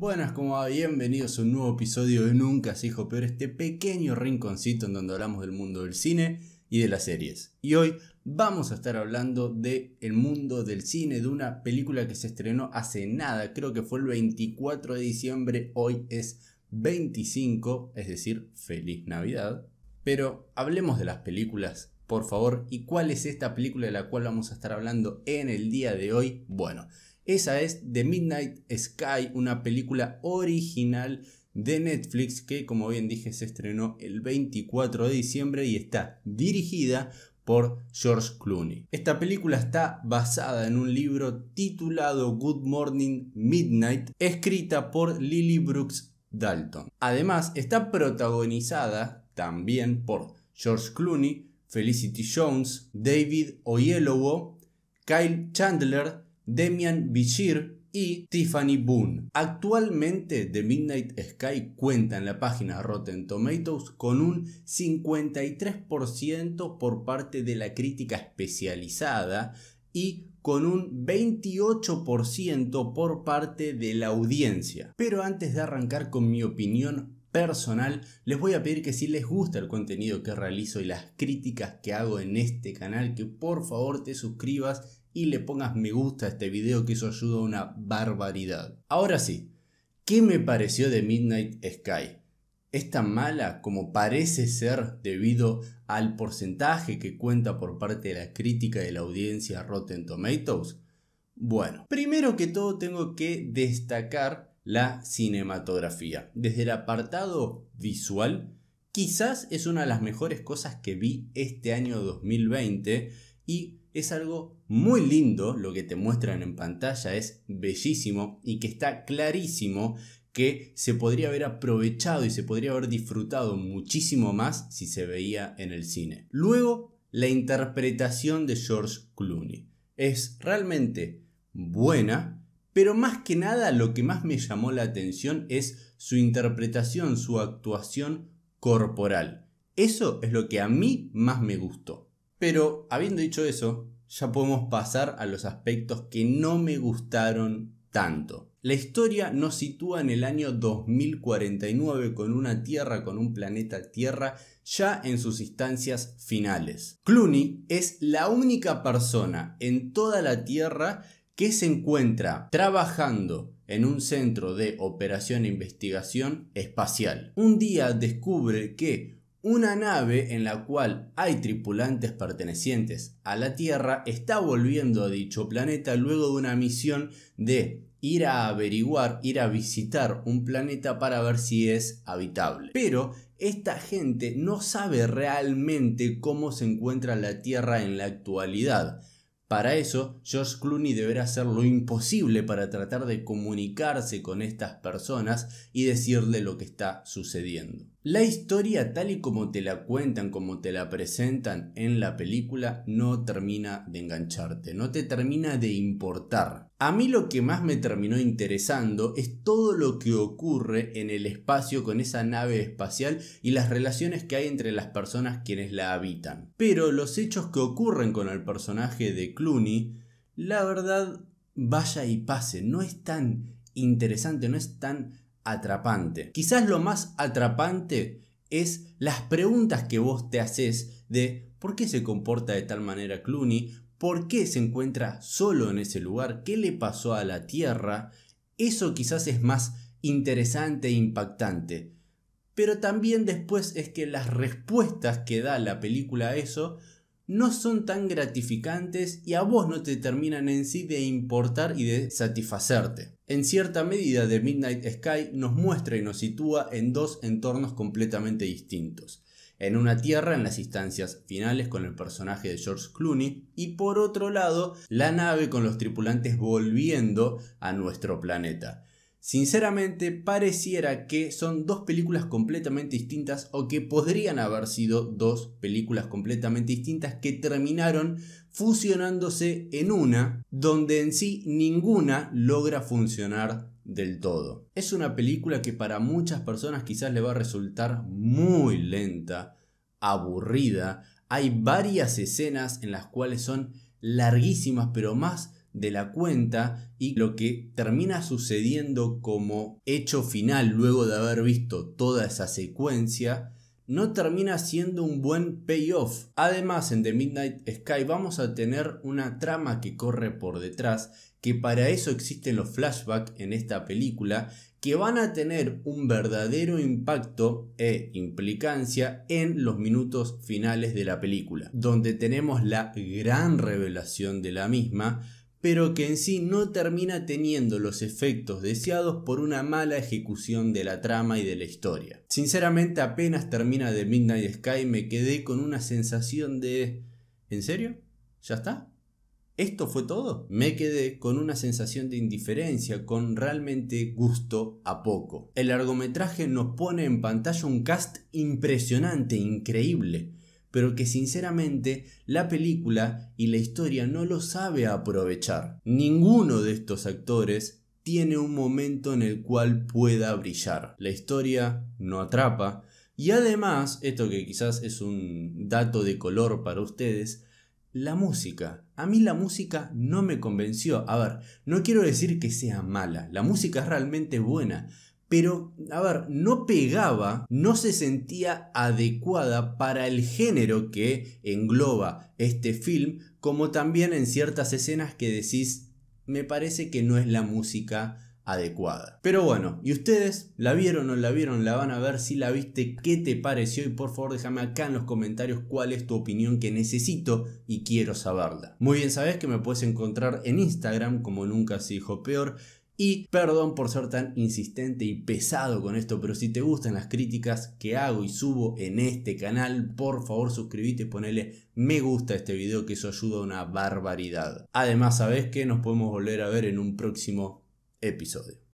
Buenas, como va? Bienvenidos a un nuevo episodio de Nunca se hijo peor, este pequeño rinconcito en donde hablamos del mundo del cine y de las series. Y hoy vamos a estar hablando del mundo del cine, de una película que se estrenó hace nada, creo que fue el 24 de diciembre, hoy es 25, es decir, feliz Navidad. Pero hablemos de las películas, por favor, y cuál es esta película de la cual vamos a estar hablando en el día de hoy. Bueno, esa es The Midnight Sky, una película original de Netflix que como bien dije se estrenó el 24 de diciembre y está dirigida por George Clooney. Esta película está basada en un libro titulado Good Morning Midnight, escrita por Lily Brooks Dalton. Además, está protagonizada también por George Clooney, Felicity Jones, David Oyelowo, Kyle Chandler, Demian Bichir y Tiffany Boone. Actualmente The Midnight Sky cuenta en la página Rotten Tomatoes con un 53% por parte de la crítica especializada y con un 28% por parte de la audiencia. Pero antes de arrancar con mi opinión personal, les voy a pedir que si les gusta el contenido que realizo y las críticas que hago en este canal, que por favor te suscribas y le pongas me gusta a este video que eso ayuda a una barbaridad. Ahora sí, ¿qué me pareció de Midnight Sky? ¿Es tan mala como parece ser debido al porcentaje que cuenta por parte de la crítica de la audiencia Rotten Tomatoes? Bueno, primero que todo tengo que destacar la cinematografía. Desde el apartado visual, quizás es una de las mejores cosas que vi este año 2020 y es algo muy lindo lo que te muestran en pantalla, es bellísimo y que está clarísimo que se podría haber aprovechado y se podría haber disfrutado muchísimo más si se veía en el cine. Luego, la interpretación de George Clooney. Es realmente buena, pero más que nada lo que más me llamó la atención es su interpretación, su actuación corporal. Eso es lo que a mí más me gustó. Pero habiendo dicho eso, ya podemos pasar a los aspectos que no me gustaron tanto. La historia nos sitúa en el año 2049 con una Tierra, con un planeta Tierra, ya en sus instancias finales. Clooney es la única persona en toda la Tierra que se encuentra trabajando en un centro de operación e investigación espacial. Un día descubre que una nave en la cual hay tripulantes pertenecientes a la Tierra está volviendo a dicho planeta luego de una misión de ir a averiguar, ir a visitar un planeta para ver si es habitable. Pero esta gente no sabe realmente cómo se encuentra la Tierra en la actualidad. Para eso, George Clooney deberá hacer lo imposible para tratar de comunicarse con estas personas y decirle lo que está sucediendo. La historia tal y como te la cuentan, como te la presentan en la película, no termina de engancharte, no te termina de importar. A mí lo que más me terminó interesando es todo lo que ocurre en el espacio con esa nave espacial y las relaciones que hay entre las personas quienes la habitan. Pero los hechos que ocurren con el personaje de Clooney, la verdad, vaya y pase, no es tan interesante, no es tan atrapante. Quizás lo más atrapante es las preguntas que vos te haces de ¿Por qué se comporta de tal manera Clooney? por qué se encuentra solo en ese lugar, qué le pasó a la Tierra, eso quizás es más interesante e impactante. Pero también después es que las respuestas que da la película a eso no son tan gratificantes y a vos no te terminan en sí de importar y de satisfacerte. En cierta medida, The Midnight Sky nos muestra y nos sitúa en dos entornos completamente distintos en una tierra en las instancias finales con el personaje de George Clooney y por otro lado la nave con los tripulantes volviendo a nuestro planeta. Sinceramente pareciera que son dos películas completamente distintas o que podrían haber sido dos películas completamente distintas que terminaron fusionándose en una donde en sí ninguna logra funcionar del todo. Es una película que para muchas personas quizás le va a resultar muy lenta, aburrida. Hay varias escenas en las cuales son larguísimas, pero más de la cuenta y lo que termina sucediendo como hecho final luego de haber visto toda esa secuencia no termina siendo un buen payoff. Además, en The Midnight Sky vamos a tener una trama que corre por detrás, que para eso existen los flashbacks en esta película, que van a tener un verdadero impacto e implicancia en los minutos finales de la película, donde tenemos la gran revelación de la misma, pero que en sí no termina teniendo los efectos deseados por una mala ejecución de la trama y de la historia. Sinceramente apenas termina The Midnight Sky me quedé con una sensación de... ¿En serio? ¿Ya está? ¿Esto fue todo? Me quedé con una sensación de indiferencia, con realmente gusto a poco. El largometraje nos pone en pantalla un cast impresionante, increíble, pero que sinceramente la película y la historia no lo sabe aprovechar. Ninguno de estos actores tiene un momento en el cual pueda brillar. La historia no atrapa y además, esto que quizás es un dato de color para ustedes, la música. A mí la música no me convenció. A ver, no quiero decir que sea mala, la música es realmente buena, pero, a ver, no pegaba, no se sentía adecuada para el género que engloba este film, como también en ciertas escenas que decís, me parece que no es la música adecuada. Pero bueno, ¿y ustedes? ¿La vieron o no la vieron? ¿La van a ver? Si la viste, ¿qué te pareció? Y por favor déjame acá en los comentarios cuál es tu opinión que necesito y quiero saberla. Muy bien, sabes que me puedes encontrar en Instagram como nunca se dijo peor. Y perdón por ser tan insistente y pesado con esto, pero si te gustan las críticas que hago y subo en este canal, por favor suscríbete y ponele me gusta a este video que eso ayuda a una barbaridad. Además, sabes que nos podemos volver a ver en un próximo episodio.